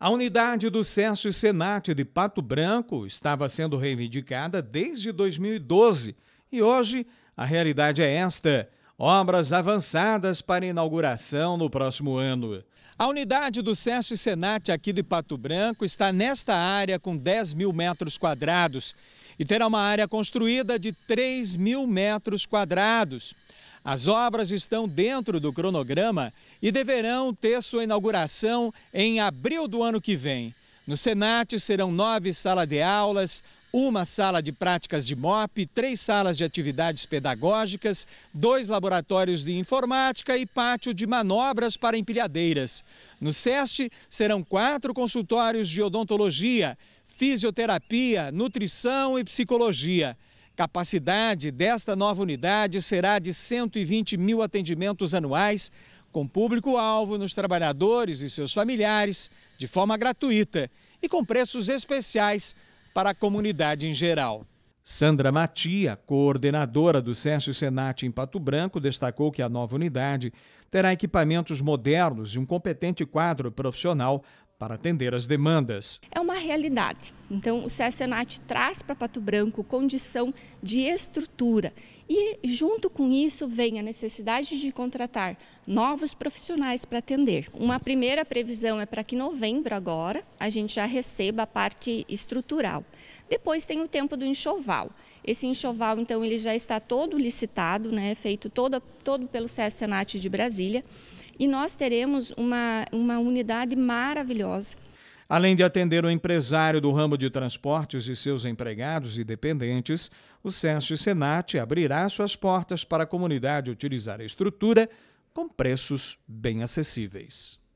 A unidade do SESC Senat de Pato Branco estava sendo reivindicada desde 2012 e hoje a realidade é esta: obras avançadas para inauguração no próximo ano. A unidade do SESC Senat aqui de Pato Branco está nesta área com 10 mil metros quadrados e terá uma área construída de 3 mil metros quadrados. As obras estão dentro do cronograma e deverão ter sua inauguração em abril do ano que vem. No Senat serão nove salas de aulas, uma sala de práticas de MOP, três salas de atividades pedagógicas, dois laboratórios de informática e pátio de manobras para empilhadeiras. No SEST serão quatro consultórios de odontologia, fisioterapia, nutrição e psicologia. Capacidade desta nova unidade será de 120 mil atendimentos anuais, com público-alvo nos trabalhadores e seus familiares, de forma gratuita e com preços especiais para a comunidade em geral. Sandra Matia, coordenadora do SESC Senat em Pato Branco, destacou que a nova unidade terá equipamentos modernos e um competente quadro profissional para atender as demandas. É uma realidade. Então, o CESENAT traz para Pato Branco condição de estrutura e, junto com isso, vem a necessidade de contratar novos profissionais para atender. Uma primeira previsão é para que novembro agora a gente já receba a parte estrutural. Depois tem o tempo do enxoval. Esse enxoval, então, ele já está todo licitado, né, feito todo, todo pelo CESENAT de Brasília. E nós teremos uma, uma unidade maravilhosa Além de atender o empresário do ramo de transportes e seus empregados e dependentes, o SESC Senat abrirá suas portas para a comunidade utilizar a estrutura com preços bem acessíveis.